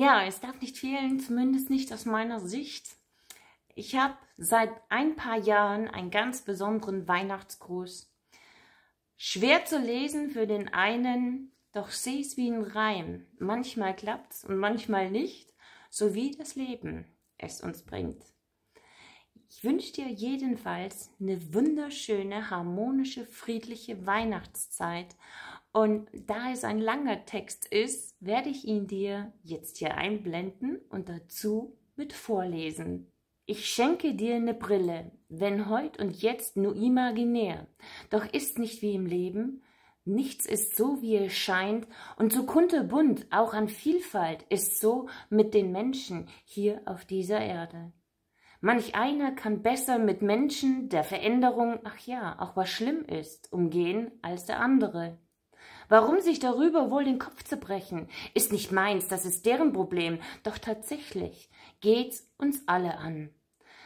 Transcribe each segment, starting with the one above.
Ja, es darf nicht fehlen, zumindest nicht aus meiner Sicht. Ich habe seit ein paar Jahren einen ganz besonderen Weihnachtsgruß. Schwer zu lesen für den einen, doch sehe es wie ein Reim. Manchmal klappt es und manchmal nicht, so wie das Leben es uns bringt. Ich wünsche dir jedenfalls eine wunderschöne, harmonische, friedliche Weihnachtszeit und da es ein langer Text ist, werde ich ihn dir jetzt hier einblenden und dazu mit vorlesen. Ich schenke dir eine Brille, wenn heut und jetzt nur imaginär, doch ist nicht wie im Leben, nichts ist so, wie es scheint, und so kunterbunt auch an Vielfalt ist so mit den Menschen hier auf dieser Erde. Manch einer kann besser mit Menschen der Veränderung, ach ja, auch was schlimm ist, umgehen als der andere. Warum sich darüber wohl den Kopf zu brechen? Ist nicht meins, das ist deren Problem. Doch tatsächlich geht's uns alle an.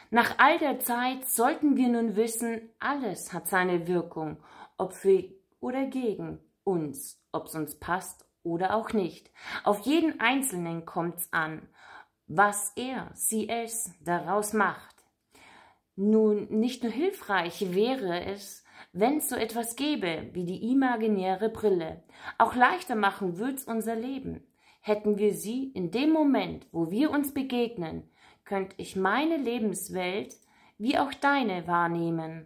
Nach all der Zeit sollten wir nun wissen, alles hat seine Wirkung, ob für oder gegen uns, ob's uns passt oder auch nicht. Auf jeden Einzelnen kommt's an, was er, sie es daraus macht. Nun, nicht nur hilfreich wäre es, wenn es so etwas gäbe wie die imaginäre Brille. Auch leichter machen würd's unser Leben. Hätten wir sie in dem Moment, wo wir uns begegnen, könnte ich meine Lebenswelt wie auch deine wahrnehmen.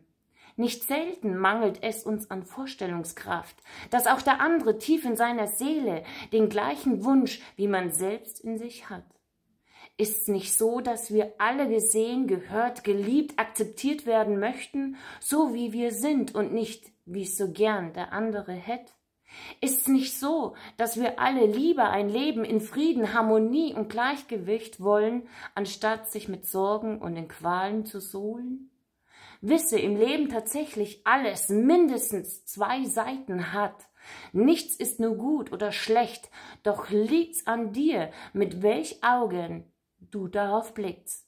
Nicht selten mangelt es uns an Vorstellungskraft, dass auch der andere tief in seiner Seele den gleichen Wunsch wie man selbst in sich hat. Ist es nicht so, dass wir alle gesehen, gehört, geliebt, akzeptiert werden möchten, so wie wir sind und nicht, wie es so gern der andere hätte? Ist es nicht so, dass wir alle lieber ein Leben in Frieden, Harmonie und Gleichgewicht wollen, anstatt sich mit Sorgen und in Qualen zu sohlen? Wisse im Leben tatsächlich alles mindestens zwei Seiten hat. Nichts ist nur gut oder schlecht, doch liegt's an dir, mit welch Augen du darauf blickst.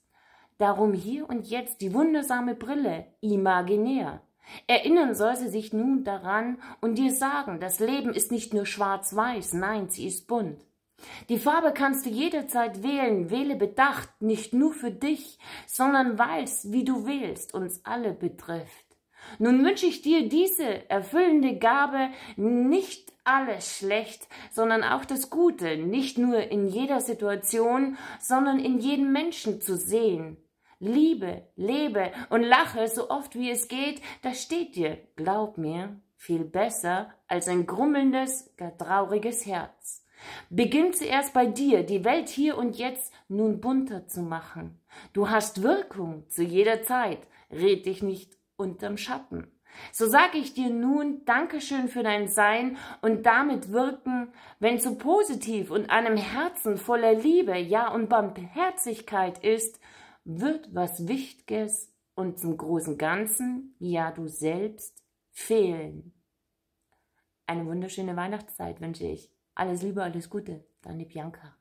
Darum hier und jetzt die wundersame Brille, imaginär. Erinnern soll sie sich nun daran und dir sagen, das Leben ist nicht nur schwarz-weiß, nein, sie ist bunt. Die Farbe kannst du jederzeit wählen, wähle bedacht, nicht nur für dich, sondern weiß, wie du wählst, uns alle betrifft. Nun wünsche ich dir diese erfüllende Gabe nicht alles schlecht, sondern auch das Gute, nicht nur in jeder Situation, sondern in jedem Menschen zu sehen. Liebe, lebe und lache so oft wie es geht, das steht dir, glaub mir, viel besser als ein grummelndes, gar trauriges Herz. Beginn zuerst bei dir, die Welt hier und jetzt nun bunter zu machen. Du hast Wirkung zu jeder Zeit, red dich nicht unterm Schatten. So sage ich dir nun Dankeschön für dein Sein und damit wirken, wenn so positiv und einem Herzen voller Liebe, ja und Barmherzigkeit ist, wird was Wichtiges und zum großen Ganzen, ja du selbst, fehlen. Eine wunderschöne Weihnachtszeit wünsche ich. Alles Liebe, alles Gute, deine Bianca.